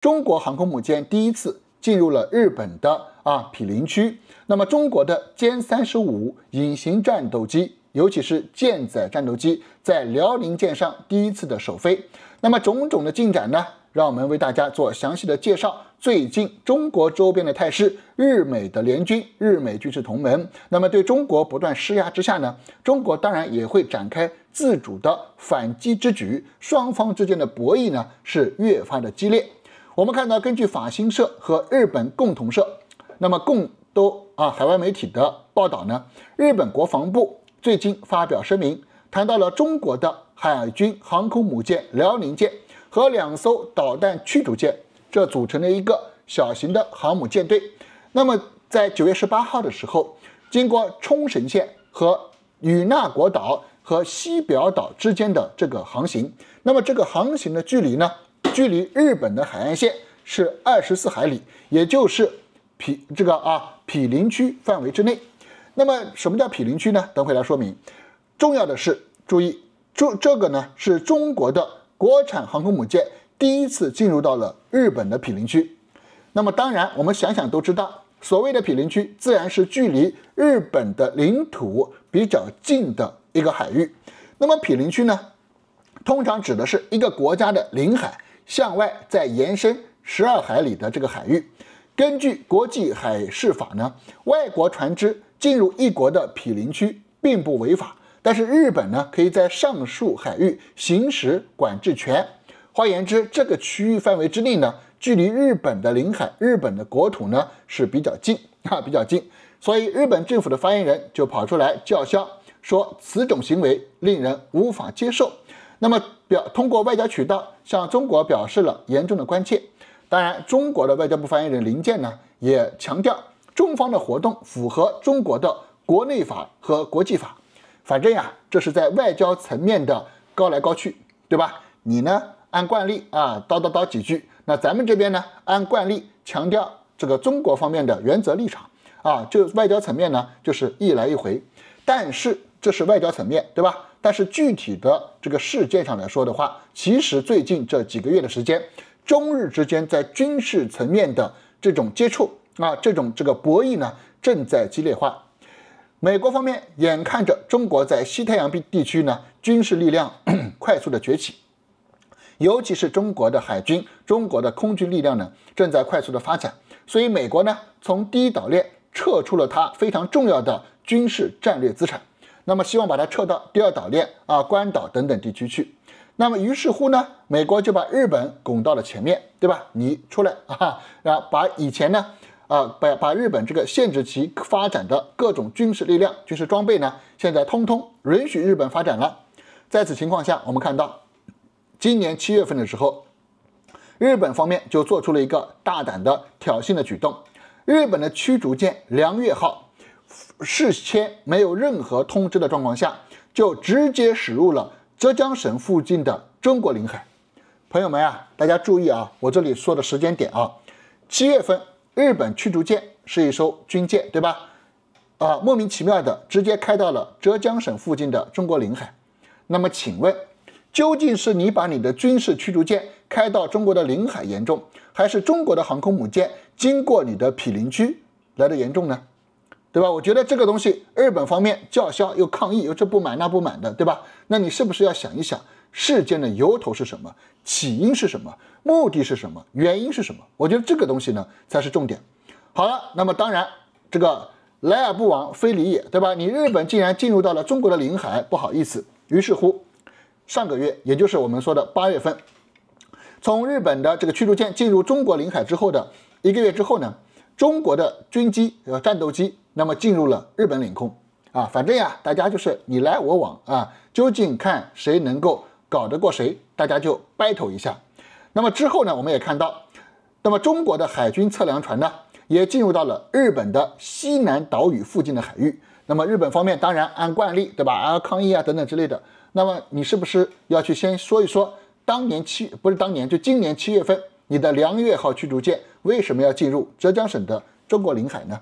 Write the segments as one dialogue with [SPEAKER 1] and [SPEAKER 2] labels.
[SPEAKER 1] 中国航空母舰第一次进入了日本的啊毗邻区。那么中国的歼三十五隐形战斗机，尤其是舰载战斗机，在辽宁舰上第一次的首飞。那么种种的进展呢，让我们为大家做详细的介绍。最近中国周边的态势，日美的联军，日美军事同盟，那么对中国不断施压之下呢，中国当然也会展开自主的反击之举。双方之间的博弈呢，是越发的激烈。我们看到，根据法新社和日本共同社，那么共都啊海外媒体的报道呢，日本国防部最近发表声明，谈到了中国的海军航空母舰“辽宁舰”和两艘导弹驱逐舰，这组成了一个小型的航母舰队。那么在九月十八号的时候，经过冲绳县和与那国岛和西表岛之间的这个航行，那么这个航行的距离呢？距离日本的海岸线是二十四海里，也就是毗这个啊毗邻区范围之内。那么什么叫毗邻区呢？等会来说明。重要的是注意，这这个呢是中国的国产航空母舰第一次进入到了日本的毗邻区。那么当然，我们想想都知道，所谓的毗邻区自然是距离日本的领土比较近的一个海域。那么毗邻区呢，通常指的是一个国家的领海。向外再延伸十二海里的这个海域，根据国际海事法呢，外国船只进入一国的毗邻区并不违法，但是日本呢可以在上述海域行使管制权。换言之，这个区域范围之内呢，距离日本的领海、日本的国土呢是比较近 啊，比较近。所以日本政府的发言人就跑出来叫嚣说，此种行为令人无法接受。那么表通过外交渠道向中国表示了严重的关切。当然，中国的外交部发言人林健呢也强调，中方的活动符合中国的国内法和国际法。反正呀，这是在外交层面的高来高去，对吧？你呢按惯例啊叨叨叨几句，那咱们这边呢按惯例强调这个中国方面的原则立场啊，就外交层面呢就是一来一回。但是这是外交层面，对吧？但是具体的这个事件上来说的话，其实最近这几个月的时间，中日之间在军事层面的这种接触啊，这种这个博弈呢，正在激烈化。美国方面眼看着中国在西太平洋地区呢军事力量 快速的崛起，尤其是中国的海军、中国的空军力量呢正在快速的发展，所以美国呢从第一岛链撤出了它非常重要的军事战略资产。那么希望把它撤到第二岛链啊、关岛等等地区去。那么于是乎呢，美国就把日本拱到了前面，对吧？你出来 啊，然后把以前呢，啊把把日本这个限制其发展的各种军事力量、军事装备呢，现在通通允许日本发展了。在此情况下，我们看到今年七月份的时候，日本方面就做出了一个大胆的挑衅的举动，日本的驱逐舰良月号。事先没有任何通知的状况下，就直接驶入了浙江省附近的中国领海。朋友们啊，大家注意啊，我这里说的时间点啊，七月份日本驱逐舰是一艘军舰，对吧？啊，莫名其妙的直接开到了浙江省附近的中国领海。那么请问，究竟是你把你的军事驱逐舰开到中国的领海严重，还是中国的航空母舰经过你的毗邻区来的严重呢？对吧？我觉得这个东西，日本方面叫嚣又抗议，又这不满那不满的，对吧？那你是不是要想一想事件的由头是什么？起因是什么？目的是什么？原因是什么？我觉得这个东西呢，才是重点。好了，那么当然，这个来而不往非礼也，对吧？你日本竟然进入到了中国的领海，不好意思。于是乎，上个月，也就是我们说的八月份，从日本的这个驱逐舰进入中国领海之后的一个月之后呢，中国的军机呃战斗机。那么进入了日本领空，啊，反正呀，大家就是你来我往啊，究竟看谁能够搞得过谁，大家就 battle 一下。那么之后呢，我们也看到，那么中国的海军测量船呢，也进入到了日本的西南岛屿附近的海域。那么日本方面当然按惯例，对吧？啊，抗议啊等等之类的。那么你是不是要去先说一说，当年七，不是当年，就今年七月份，你的良月号驱逐舰为什么要进入浙江省的中国领海呢？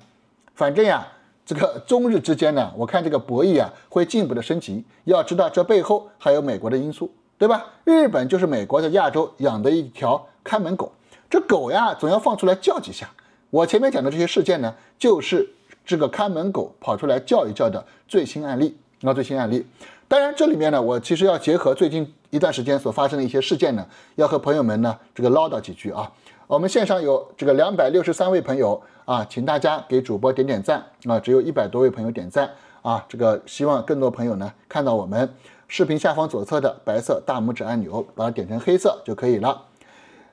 [SPEAKER 1] 反正呀，这个中日之间呢，我看这个博弈啊会进一步的升级。要知道，这背后还有美国的因素，对吧？日本就是美国在亚洲养的一条看门狗，这狗呀总要放出来叫几下。我前面讲的这些事件呢，就是这个看门狗跑出来叫一叫的最新案例。那最新案例，当然这里面呢，我其实要结合最近一段时间所发生的一些事件呢，要和朋友们呢这个唠叨几句啊。我们线上有这个两百六十三位朋友。啊，请大家给主播点点赞。啊，只有一百多位朋友点赞啊，这个希望更多朋友呢看到我们视频下方左侧的白色大拇指按钮，把它点成黑色就可以了。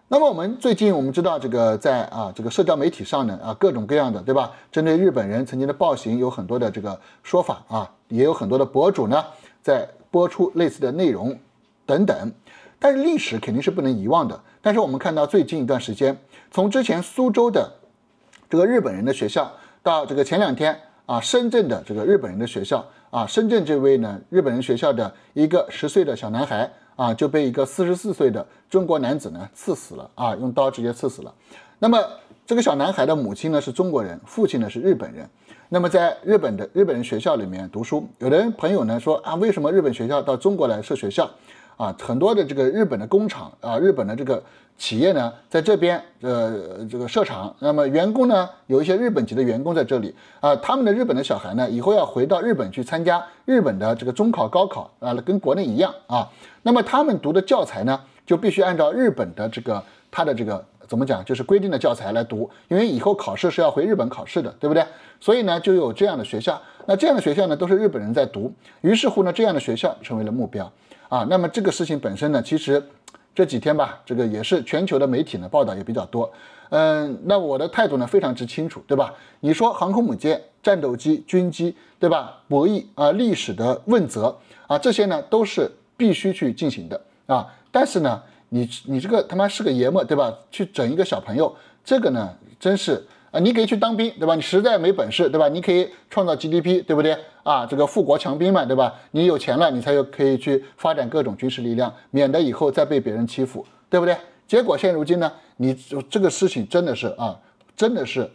[SPEAKER 1] 那么我们最近我们知道，这个在啊这个社交媒体上呢啊各种各样的对吧？针对日本人曾经的暴行有很多的这个说法啊，也有很多的博主呢在播出类似的内容等等。但是历史肯定是不能遗忘的。但是我们看到最近一段时间，从之前苏州的。这个日本人的学校，到这个前两天啊，深圳的这个日本人的学校啊，深圳这位呢，日本人学校的一个十岁的小男孩啊，就被一个四十四岁的中国男子呢刺死了啊，用刀直接刺死了。那么这个小男孩的母亲呢是中国人，父亲呢是日本人，那么在日本的日本人学校里面读书，有的人朋友呢说啊，为什么日本学校到中国来设学校？啊，很多的这个日本的工厂啊，日本的这个企业呢，在这边，呃，这个设厂，那么员工呢，有一些日本籍的员工在这里啊，他们的日本的小孩呢，以后要回到日本去参加日本的这个中考、高考啊，跟国内一样啊。那么他们读的教材呢，就必须按照日本的这个他的这个怎么讲，就是规定的教材来读，因为以后考试是要回日本考试的，对不对？所以呢，就有这样的学校，那这样的学校呢，都是日本人在读，于是乎呢，这样的学校成为了目标。啊，那么这个事情本身呢，其实这几天吧，这个也是全球的媒体呢报道也比较多。嗯，那我的态度呢非常之清楚，对吧？你说航空母舰、战斗机、军机，对吧？博弈啊，历史的问责啊，这些呢都是必须去进行的啊。但是呢，你你这个他妈是个爷们，对吧？去整一个小朋友，这个呢真是。啊，你可以去当兵，对吧？你实在没本事，对吧？你可以创造 GDP，对不对？啊，这个富国强兵嘛，对吧？你有钱了，你才有可以去发展各种军事力量，免得以后再被别人欺负，对不对？结果现如今呢，你这个事情真的是啊，真的是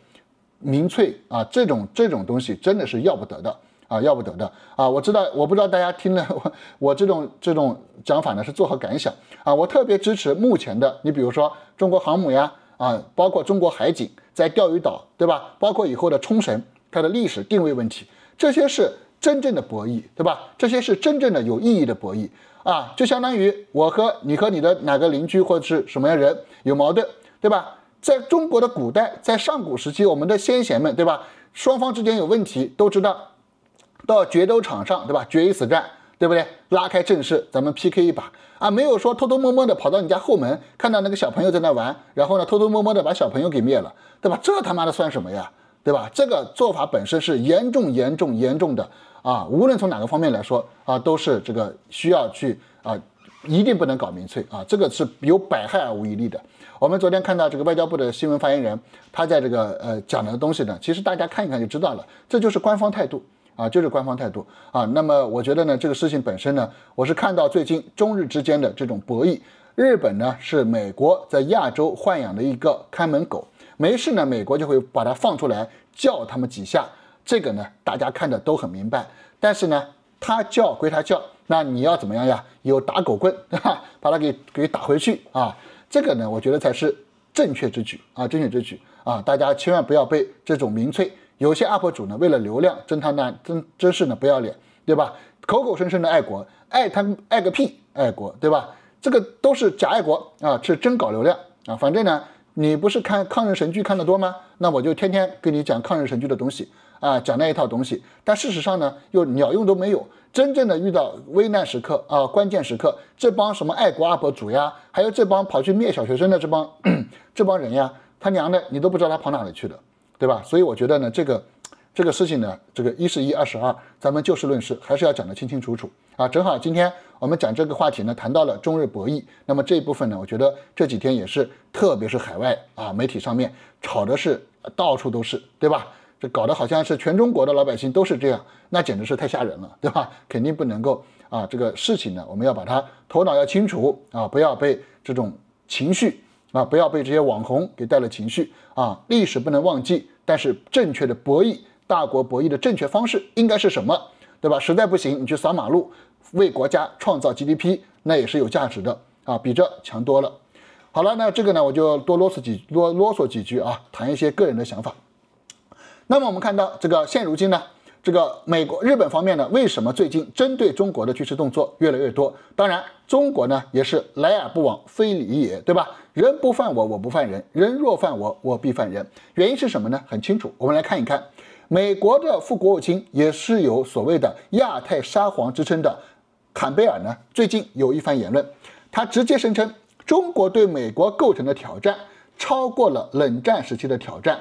[SPEAKER 1] 民粹啊，这种这种东西真的是要不得的啊，要不得的啊！我知道，我不知道大家听了 我我这种这种讲法呢是作何感想啊？我特别支持目前的，你比如说中国航母呀，啊，包括中国海警。在钓鱼岛，对吧？包括以后的冲绳，它的历史定位问题，这些是真正的博弈，对吧？这些是真正的有意义的博弈啊！就相当于我和你和你的哪个邻居或者是什么样人有矛盾，对吧？在中国的古代，在上古时期，我们的先贤们，对吧？双方之间有问题，都知道到决斗场上，对吧？决一死战。对不对？拉开阵势，咱们 P K 一把啊！没有说偷偷摸摸的跑到你家后门，看到那个小朋友在那玩，然后呢偷偷摸摸的把小朋友给灭了，对吧？这他妈的算什么呀，对吧？这个做法本身是严重、严重、严重的啊！无论从哪个方面来说啊，都是这个需要去啊，一定不能搞民粹啊！这个是有百害而无一利的。我们昨天看到这个外交部的新闻发言人，他在这个呃讲的东西呢，其实大家看一看就知道了，这就是官方态度。啊，就是官方态度啊。那么我觉得呢，这个事情本身呢，我是看到最近中日之间的这种博弈，日本呢是美国在亚洲豢养的一个看门狗，没事呢，美国就会把它放出来叫他们几下。这个呢，大家看的都很明白。但是呢，它叫归它叫，那你要怎么样呀？有打狗棍，把它给给打回去啊。这个呢，我觉得才是正确之举啊，正确之举啊，大家千万不要被这种民粹。有些 UP 主呢，为了流量，真他那真真是呢不要脸，对吧？口口声声的爱国，爱他爱个屁，爱国，对吧？这个都是假爱国啊，是真搞流量啊。反正呢，你不是看抗日神剧看的多吗？那我就天天跟你讲抗日神剧的东西啊，讲那一套东西。但事实上呢，又鸟用都没有。真正的遇到危难时刻啊，关键时刻，这帮什么爱国 UP 主呀，还有这帮跑去灭小学生的这帮 这帮人呀，他娘的，你都不知道他跑哪里去了。对吧？所以我觉得呢，这个，这个事情呢，这个一是一二是二，咱们就事论事，还是要讲得清清楚楚啊。正好今天我们讲这个话题呢，谈到了中日博弈，那么这一部分呢，我觉得这几天也是，特别是海外啊媒体上面炒的是到处都是，对吧？这搞得好像是全中国的老百姓都是这样，那简直是太吓人了，对吧？肯定不能够啊，这个事情呢，我们要把它头脑要清楚啊，不要被这种情绪。啊，不要被这些网红给带了情绪啊！历史不能忘记，但是正确的博弈，大国博弈的正确方式应该是什么，对吧？实在不行，你去扫马路，为国家创造 GDP，那也是有价值的啊，比这强多了。好了，那这个呢，我就多啰嗦几啰啰嗦几句啊，谈一些个人的想法。那么我们看到这个，现如今呢？这个美国、日本方面呢，为什么最近针对中国的军事动作越来越多？当然，中国呢也是来而不往非礼也，对吧？人不犯我，我不犯人；人若犯我，我必犯人。原因是什么呢？很清楚，我们来看一看，美国的副国务卿，也是有所谓的“亚太沙皇”之称的坎贝尔呢，最近有一番言论，他直接声称，中国对美国构成的挑战超过了冷战时期的挑战。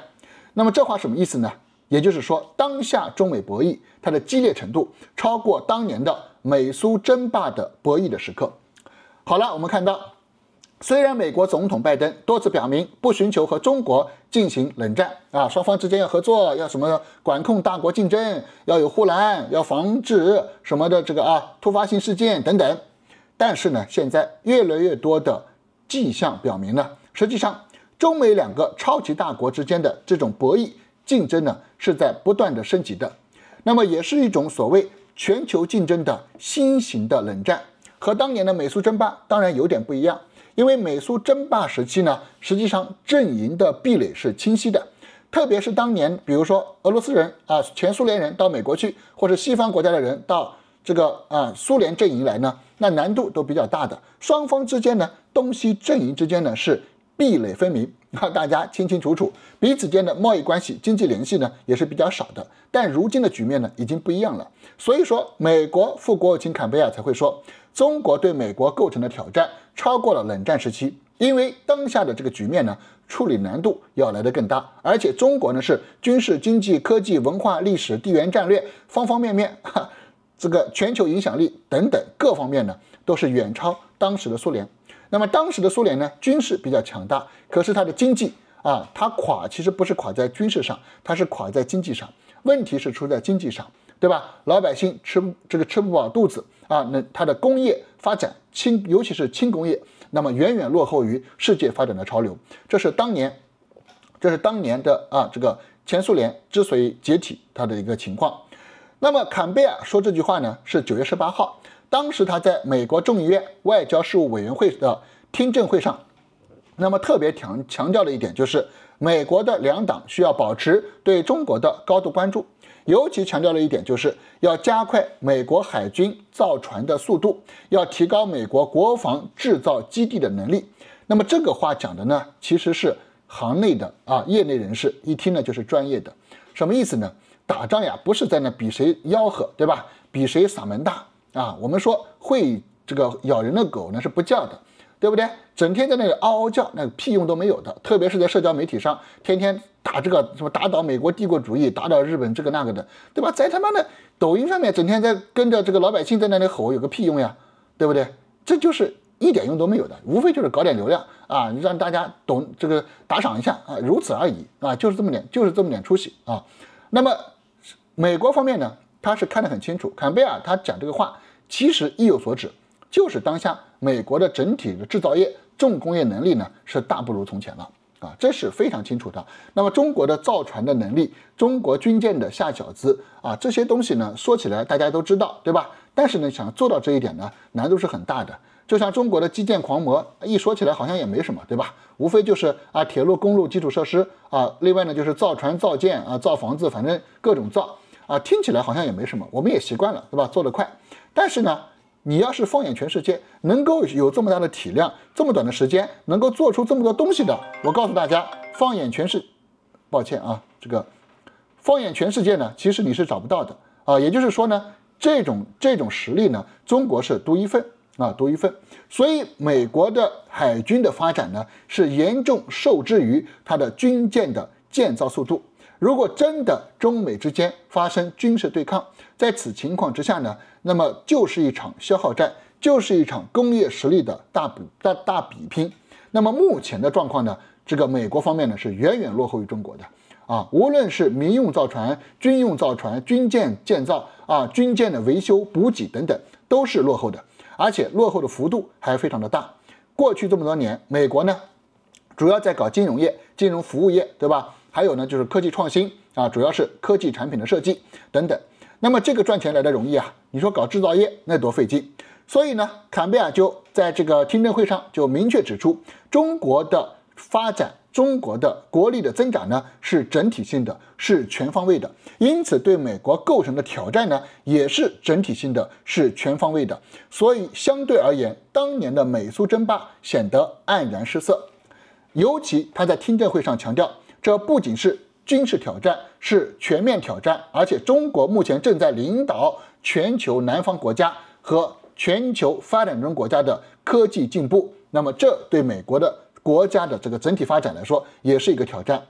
[SPEAKER 1] 那么这话什么意思呢？也就是说，当下中美博弈它的激烈程度超过当年的美苏争霸的博弈的时刻。好了，我们看到，虽然美国总统拜登多次表明不寻求和中国进行冷战啊，双方之间要合作，要什么管控大国竞争，要有护栏，要防止什么的这个啊突发性事件等等，但是呢，现在越来越多的迹象表明呢，实际上中美两个超级大国之间的这种博弈。竞争呢是在不断的升级的，那么也是一种所谓全球竞争的新型的冷战，和当年的美苏争霸当然有点不一样，因为美苏争霸时期呢，实际上阵营的壁垒是清晰的，特别是当年，比如说俄罗斯人啊，前苏联人到美国去，或者西方国家的人到这个啊苏联阵营来呢，那难度都比较大的，双方之间呢，东西阵营之间呢是。壁垒分明啊，大家清清楚楚，彼此间的贸易关系、经济联系呢，也是比较少的。但如今的局面呢，已经不一样了。所以说，美国副国务卿坎贝尔才会说，中国对美国构成的挑战超过了冷战时期，因为当下的这个局面呢，处理难度要来得更大。而且中国呢，是军事、经济、科技、文化、历史、地缘战略方方面面，哈，这个全球影响力等等各方面呢，都是远超当时的苏联。那么当时的苏联呢，军事比较强大，可是它的经济啊，它垮其实不是垮在军事上，它是垮在经济上。问题是出在经济上，对吧？老百姓吃这个吃不饱肚子啊，那它的工业发展轻，尤其是轻工业，那么远远落后于世界发展的潮流。这是当年，这是当年的啊，这个前苏联之所以解体它的一个情况。那么坎贝尔说这句话呢，是九月十八号。当时他在美国众议院外交事务委员会的听证会上，那么特别强强调了一点，就是美国的两党需要保持对中国的高度关注，尤其强调了一点，就是要加快美国海军造船的速度，要提高美国国防制造基地的能力。那么这个话讲的呢，其实是行内的啊，业内人士一听呢就是专业的，什么意思呢？打仗呀，不是在那比谁吆喝，对吧？比谁嗓门大？啊，我们说会这个咬人的狗呢是不叫的，对不对？整天在那里嗷嗷叫，那个、屁用都没有的。特别是在社交媒体上，天天打这个什么打倒美国帝国主义，打倒日本这个那个的，对吧？在他妈的抖音上面，整天在跟着这个老百姓在那里吼，有个屁用呀，对不对？这就是一点用都没有的，无非就是搞点流量啊，让大家懂这个打赏一下啊，如此而已啊，就是这么点，就是这么点出息啊。那么美国方面呢？他是看得很清楚，坎贝尔他讲这个话其实意有所指，就是当下美国的整体的制造业重工业能力呢是大不如从前了啊，这是非常清楚的。那么中国的造船的能力，中国军舰的下饺子啊，这些东西呢说起来大家都知道对吧？但是呢想做到这一点呢难度是很大的。就像中国的基建狂魔，一说起来好像也没什么对吧？无非就是啊铁路、公路、基础设施啊，另外呢就是造船、造舰啊、造房子，反正各种造。啊，听起来好像也没什么，我们也习惯了，对吧？做得快，但是呢，你要是放眼全世界，能够有这么大的体量，这么短的时间，能够做出这么多东西的，我告诉大家，放眼全世，抱歉啊，这个，放眼全世界呢，其实你是找不到的啊。也就是说呢，这种这种实力呢，中国是独一份啊，独一份。所以，美国的海军的发展呢，是严重受制于它的军舰的建造速度。如果真的中美之间发生军事对抗，在此情况之下呢，那么就是一场消耗战，就是一场工业实力的大比大大比拼。那么目前的状况呢，这个美国方面呢是远远落后于中国的啊，无论是民用造船、军用造船、军舰建造啊、军舰的维修补给等等，都是落后的，而且落后的幅度还非常的大。过去这么多年，美国呢主要在搞金融业、金融服务业，对吧？还有呢，就是科技创新啊，主要是科技产品的设计等等。那么这个赚钱来的容易啊？你说搞制造业那多费劲。所以呢，坎贝尔就在这个听证会上就明确指出，中国的发展、中国的国力的增长呢，是整体性的，是全方位的。因此，对美国构成的挑战呢，也是整体性的，是全方位的。所以相对而言，当年的美苏争霸显得黯然失色。尤其他在听证会上强调。这不仅是军事挑战，是全面挑战，而且中国目前正在领导全球南方国家和全球发展中国家的科技进步。那么，这对美国的国家的这个整体发展来说，也是一个挑战。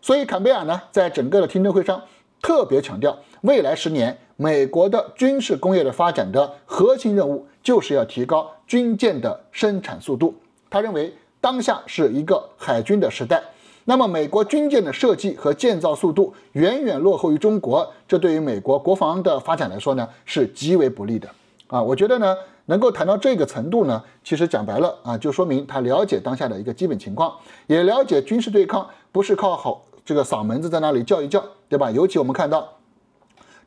[SPEAKER 1] 所以，坎贝尔呢，在整个的听证会上特别强调，未来十年美国的军事工业的发展的核心任务，就是要提高军舰的生产速度。他认为，当下是一个海军的时代。那么，美国军舰的设计和建造速度远远落后于中国，这对于美国国防的发展来说呢，是极为不利的。啊，我觉得呢，能够谈到这个程度呢，其实讲白了啊，就说明他了解当下的一个基本情况，也了解军事对抗不是靠吼这个嗓门子在那里叫一叫，对吧？尤其我们看到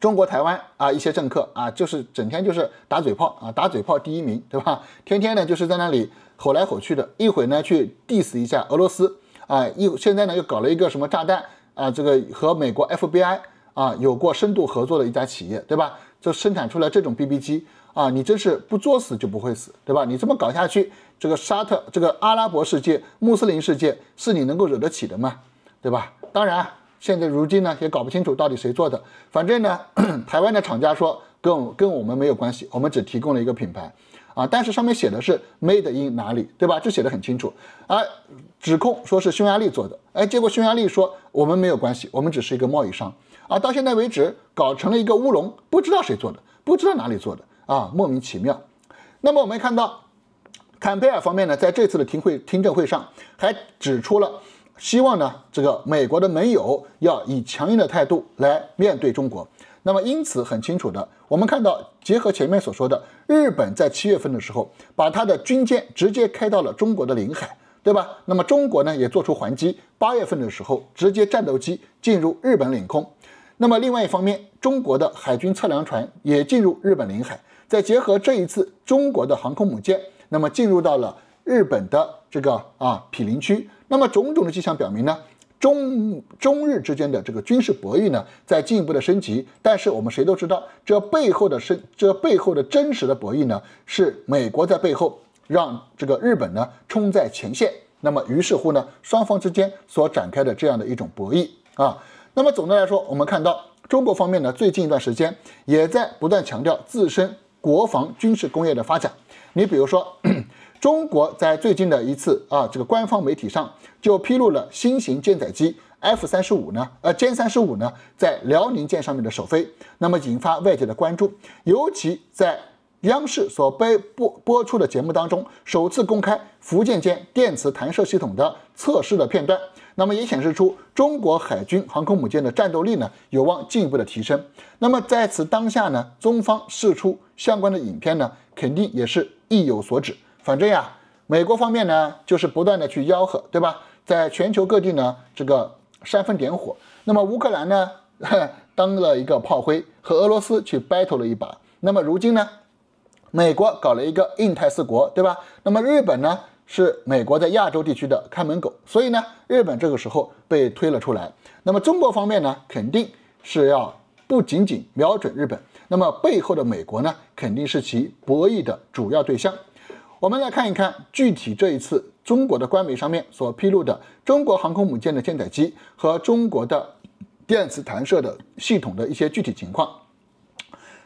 [SPEAKER 1] 中国台湾啊一些政客啊，就是整天就是打嘴炮啊，打嘴炮第一名，对吧？天天呢就是在那里吼来吼去的，一会呢去 diss 一下俄罗斯。啊，又现在呢又搞了一个什么炸弹啊？这个和美国 FBI 啊有过深度合作的一家企业，对吧？就生产出来这种 BB 机啊，你真是不作死就不会死，对吧？你这么搞下去，这个沙特这个阿拉伯世界穆斯林世界是你能够惹得起的吗？对吧？当然，现在如今呢也搞不清楚到底谁做的，反正呢 台湾的厂家说跟跟我们没有关系，我们只提供了一个品牌。啊，但是上面写的是 Made in 哪里，对吧？这写的很清楚。啊，指控说是匈牙利做的，哎，结果匈牙利说我们没有关系，我们只是一个贸易商。啊，到现在为止搞成了一个乌龙，不知道谁做的，不知道哪里做的啊，莫名其妙。那么我们看到，坎贝尔方面呢，在这次的听会听证会上还指出了，希望呢这个美国的盟友要以强硬的态度来面对中国。那么，因此很清楚的，我们看到，结合前面所说的，日本在七月份的时候，把他的军舰直接开到了中国的领海，对吧？那么中国呢，也做出还击，八月份的时候，直接战斗机进入日本领空。那么另外一方面，中国的海军测量船也进入日本领海。再结合这一次中国的航空母舰，那么进入到了日本的这个啊毗邻区。那么种种的迹象表明呢？中中日之间的这个军事博弈呢，在进一步的升级，但是我们谁都知道，这背后的深，这背后的真实的博弈呢，是美国在背后让这个日本呢冲在前线，那么于是乎呢，双方之间所展开的这样的一种博弈啊，那么总的来说，我们看到中国方面呢，最近一段时间也在不断强调自身国防军事工业的发展，你比如说。中国在最近的一次啊，这个官方媒体上就披露了新型舰载机 F 三十五呢，呃，歼三十五呢，在辽宁舰上面的首飞，那么引发外界的关注。尤其在央视所播播播出的节目当中，首次公开福建舰电磁弹射系统的测试的片段，那么也显示出中国海军航空母舰的战斗力呢，有望进一步的提升。那么在此当下呢，中方释出相关的影片呢，肯定也是意有所指。反正呀，美国方面呢，就是不断的去吆喝，对吧？在全球各地呢，这个煽风点火。那么乌克兰呢，当了一个炮灰，和俄罗斯去 battle 了一把。那么如今呢，美国搞了一个印太四国，对吧？那么日本呢，是美国在亚洲地区的看门狗，所以呢，日本这个时候被推了出来。那么中国方面呢，肯定是要不仅仅瞄准日本，那么背后的美国呢，肯定是其博弈的主要对象。我们来看一看具体这一次中国的官媒上面所披露的中国航空母舰的舰载机和中国的电磁弹射的系统的一些具体情况。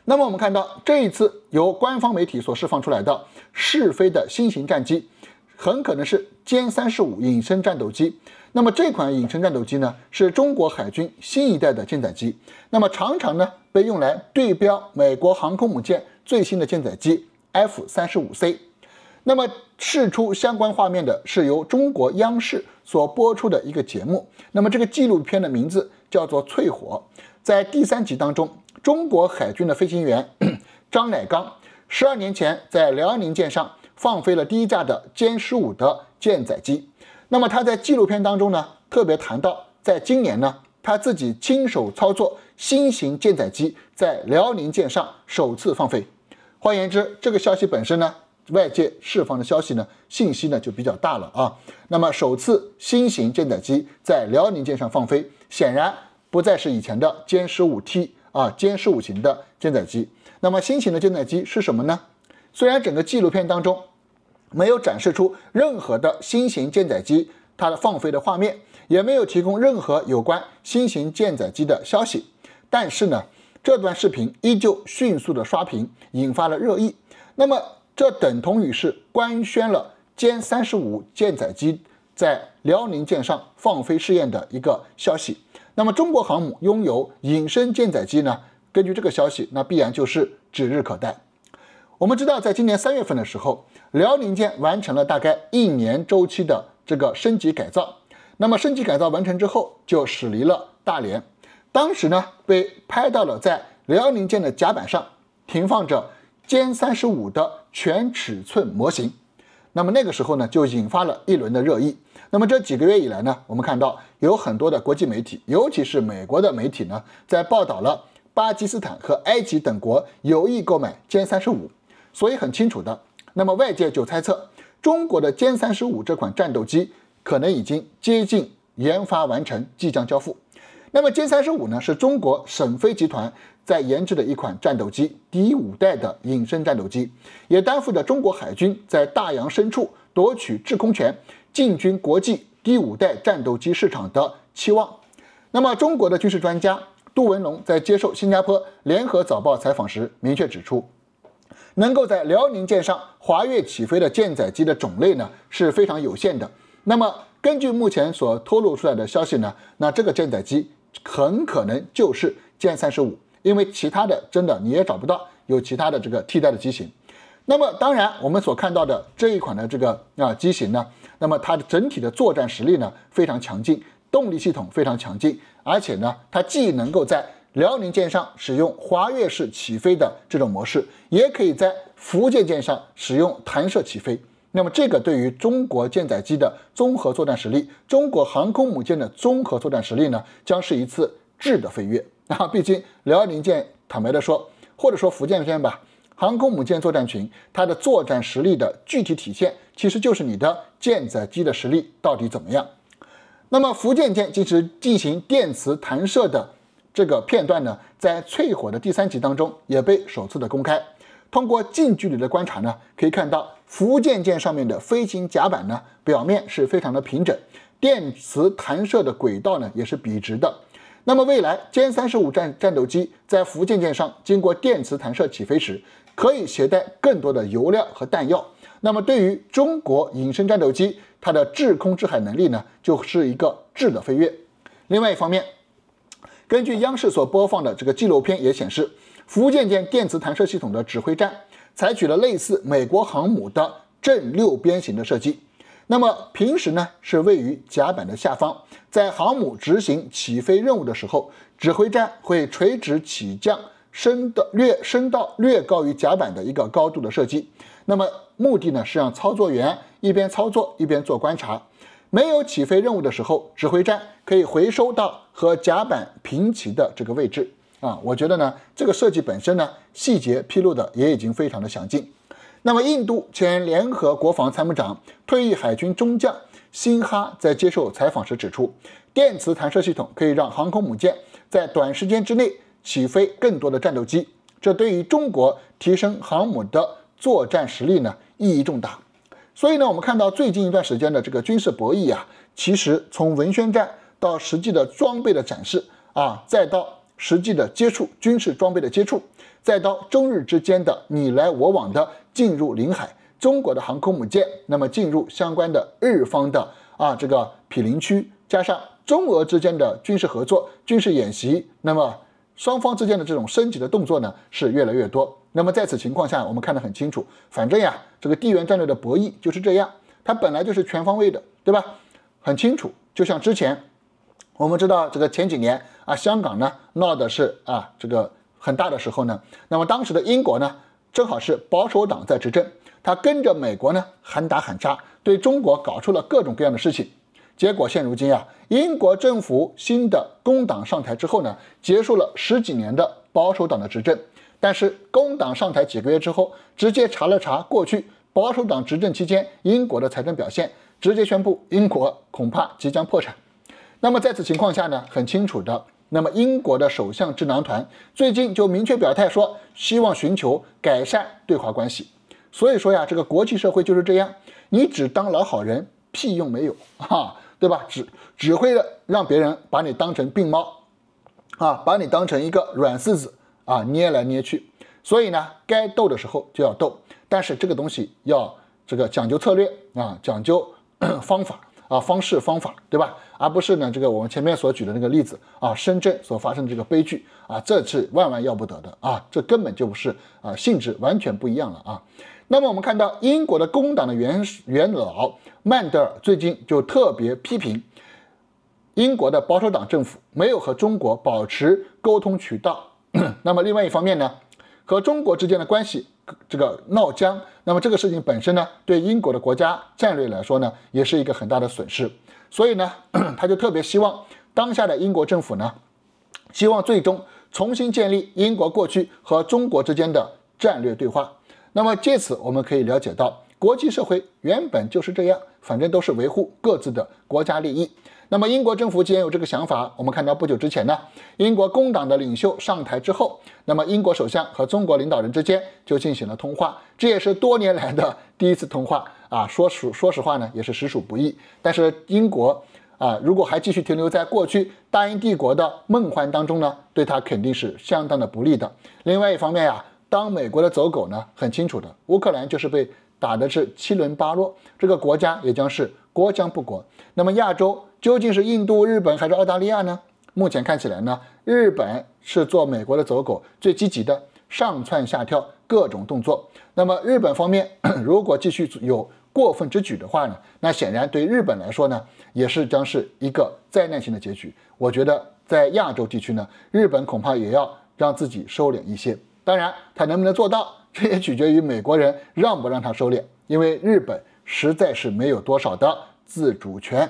[SPEAKER 1] 那么我们看到这一次由官方媒体所释放出来的试飞的新型战机，很可能是歼三十五隐身战斗机。那么这款隐身战斗机呢是中国海军新一代的舰载机。那么常常呢被用来对标美国航空母舰最新的舰载机 F 三十五 C。那么，释出相关画面的是由中国央视所播出的一个节目。那么，这个纪录片的名字叫做《淬火》。在第三集当中，中国海军的飞行员 张乃刚十二年前在辽宁舰上放飞了第一架的歼十五的舰载机。那么，他在纪录片当中呢，特别谈到，在今年呢，他自己亲手操作新型舰载机在辽宁舰上首次放飞。换言之，这个消息本身呢。外界释放的消息呢？信息呢就比较大了啊。那么，首次新型舰载机在辽宁舰上放飞，显然不再是以前的歼十五 T 啊，歼十五型的舰载机。那么，新型的舰载机是什么呢？虽然整个纪录片当中没有展示出任何的新型舰载机它的放飞的画面，也没有提供任何有关新型舰载机的消息，但是呢，这段视频依旧迅速的刷屏，引发了热议。那么，这等同于是官宣了歼三十五舰载机在辽宁舰上放飞试验的一个消息。那么中国航母拥有隐身舰载机呢？根据这个消息，那必然就是指日可待。我们知道，在今年三月份的时候，辽宁舰完成了大概一年周期的这个升级改造。那么升级改造完成之后，就驶离了大连。当时呢，被拍到了在辽宁舰的甲板上停放着歼三十五的。全尺寸模型，那么那个时候呢，就引发了一轮的热议。那么这几个月以来呢，我们看到有很多的国际媒体，尤其是美国的媒体呢，在报道了巴基斯坦和埃及等国有意购买歼三十五。所以很清楚的，那么外界就猜测，中国的歼三十五这款战斗机可能已经接近研发完成，即将交付。那么歼三十五呢，是中国沈飞集团在研制的一款战斗机，第五代的隐身战斗机，也担负着中国海军在大洋深处夺取制空权、进军国际第五代战斗机市场的期望。那么中国的军事专家杜文龙在接受新加坡联合早报采访时明确指出，能够在辽宁舰上滑跃起飞的舰载机的种类呢是非常有限的。那么根据目前所透露出来的消息呢，那这个舰载机。很可能就是歼三十五，因为其他的真的你也找不到有其他的这个替代的机型。那么当然，我们所看到的这一款的这个啊机型呢，那么它的整体的作战实力呢非常强劲，动力系统非常强劲，而且呢它既能够在辽宁舰上使用滑跃式起飞的这种模式，也可以在福建舰上使用弹射起飞。那么，这个对于中国舰载机的综合作战实力，中国航空母舰的综合作战实力呢，将是一次质的飞跃。啊，毕竟辽宁舰坦白的说，或者说福建舰吧，航空母舰作战群它的作战实力的具体体现，其实就是你的舰载机的实力到底怎么样。那么，福建舰进行进行电磁弹射的这个片段呢，在《淬火》的第三集当中也被首次的公开。通过近距离的观察呢，可以看到福建舰上面的飞行甲板呢，表面是非常的平整，电磁弹射的轨道呢也是笔直的。那么未来歼三十五战战斗机在福建舰上经过电磁弹射起飞时，可以携带更多的油料和弹药。那么对于中国隐身战斗机，它的制空制海能力呢，就是一个质的飞跃。另外一方面，根据央视所播放的这个纪录片也显示。福建舰电磁弹射系统的指挥站，采取了类似美国航母的正六边形的设计。那么平时呢，是位于甲板的下方，在航母执行起飞任务的时候，指挥站会垂直起降，升到略升到略高于甲板的一个高度的设计。那么目的呢，是让操作员一边操作一边做观察。没有起飞任务的时候，指挥站可以回收到和甲板平齐的这个位置。啊，我觉得呢，这个设计本身呢，细节披露的也已经非常的详尽。那么，印度前联合国防参谋长、退役海军中将辛哈在接受采访时指出，电磁弹射系统可以让航空母舰在短时间之内起飞更多的战斗机，这对于中国提升航母的作战实力呢，意义重大。所以呢，我们看到最近一段时间的这个军事博弈啊，其实从文宣战到实际的装备的展示啊，再到。实际的接触，军事装备的接触，再到中日之间的你来我往的进入领海，中国的航空母舰那么进入相关的日方的啊这个毗邻区，加上中俄之间的军事合作、军事演习，那么双方之间的这种升级的动作呢是越来越多。那么在此情况下，我们看得很清楚，反正呀，这个地缘战略的博弈就是这样，它本来就是全方位的，对吧？很清楚，就像之前我们知道这个前几年。啊，香港呢闹的是啊，这个很大的时候呢，那么当时的英国呢，正好是保守党在执政，他跟着美国呢喊打喊杀，对中国搞出了各种各样的事情。结果现如今啊，英国政府新的工党上台之后呢，结束了十几年的保守党的执政，但是工党上台几个月之后，直接查了查过去保守党执政期间英国的财政表现，直接宣布英国恐怕即将破产。那么在此情况下呢，很清楚的。那么，英国的首相智囊团最近就明确表态说，希望寻求改善对华关系。所以说呀，这个国际社会就是这样，你只当老好人屁用没有啊，对吧？只只会让别人把你当成病猫啊，把你当成一个软柿子啊，捏来捏去。所以呢，该斗的时候就要斗，但是这个东西要这个讲究策略啊，讲究方法。啊，方式方法，对吧？而不是呢，这个我们前面所举的那个例子啊，深圳所发生的这个悲剧啊，这是万万要不得的啊，这根本就不是啊，性质完全不一样了啊。那么我们看到，英国的工党的元元老曼德尔最近就特别批评英国的保守党政府没有和中国保持沟通渠道。那么另外一方面呢，和中国之间的关系。这个闹僵，那么这个事情本身呢，对英国的国家战略来说呢，也是一个很大的损失。所以呢，他就特别希望当下的英国政府呢，希望最终重新建立英国过去和中国之间的战略对话。那么借此我们可以了解到，国际社会原本就是这样，反正都是维护各自的国家利益。那么英国政府既然有这个想法，我们看到不久之前呢，英国工党的领袖上台之后，那么英国首相和中国领导人之间就进行了通话，这也是多年来的第一次通话啊。说实说实话呢，也是实属不易。但是英国啊，如果还继续停留在过去大英帝国的梦幻当中呢，对他肯定是相当的不利的。另外一方面呀，当美国的走狗呢，很清楚的，乌克兰就是被打的是七轮八落，这个国家也将是国将不国。那么亚洲。究竟是印度、日本还是澳大利亚呢？目前看起来呢，日本是做美国的走狗最积极的，上窜下跳各种动作。那么日本方面 如果继续有过分之举的话呢，那显然对日本来说呢，也是将是一个灾难性的结局。我觉得在亚洲地区呢，日本恐怕也要让自己收敛一些。当然，他能不能做到，这也取决于美国人让不让他收敛，因为日本实在是没有多少的自主权。